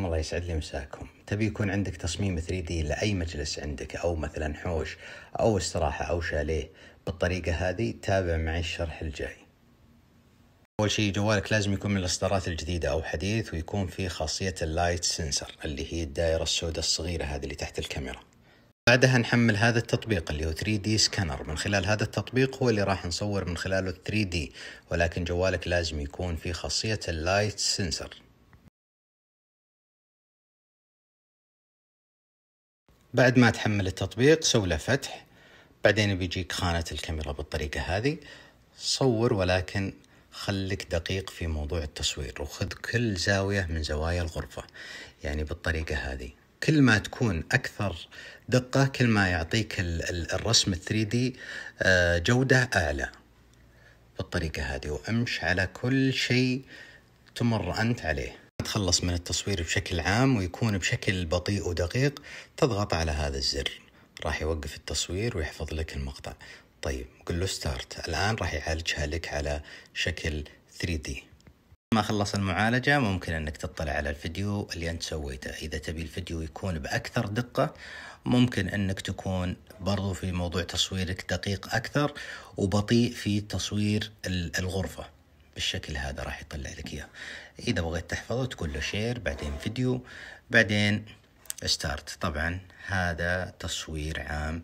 حياكم الله يسعد لي مساكم تبي يكون عندك تصميم 3D لأي مجلس عندك أو مثلا حوش أو استراحة أو شاليه بالطريقة هذه تابع معي الشرح الجاي أول شيء جوالك لازم يكون من الإصدارات الجديدة أو حديث ويكون فيه خاصية اللايت سنسر اللي هي الدائرة السوداء الصغيرة هذه اللي تحت الكاميرا بعدها نحمل هذا التطبيق اللي هو 3D سكانر من خلال هذا التطبيق هو اللي راح نصور من خلاله 3D ولكن جوالك لازم يكون فيه خاصية اللايت سنسر بعد ما تحمل التطبيق سوي له فتح بعدين بيجيك خانة الكاميرا بالطريقة هذه صور ولكن خلك دقيق في موضوع التصوير وخذ كل زاوية من زوايا الغرفة يعني بالطريقة هذه كل ما تكون أكثر دقة كل ما يعطيك الرسم الثري دي آه، جودة أعلى بالطريقة هذه وأمش على كل شيء تمر أنت عليه نتخلص من التصوير بشكل عام ويكون بشكل بطيء ودقيق تضغط على هذا الزر راح يوقف التصوير ويحفظ لك المقطع طيب قل له ستارت الآن راح يعالجها لك على شكل 3D ما خلص المعالجة ممكن أنك تطلع على الفيديو اللي أنت سويته إذا تبي الفيديو يكون بأكثر دقة ممكن أنك تكون برضو في موضوع تصويرك دقيق أكثر وبطيء في تصوير الغرفة بالشكل هذا راح يطلع لك اياه اذا بغيت تحفظه تقول له شير بعدين فيديو بعدين ستارت طبعا هذا تصوير عام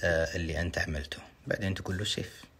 آه، للي انت عملته بعدين تقول له سيف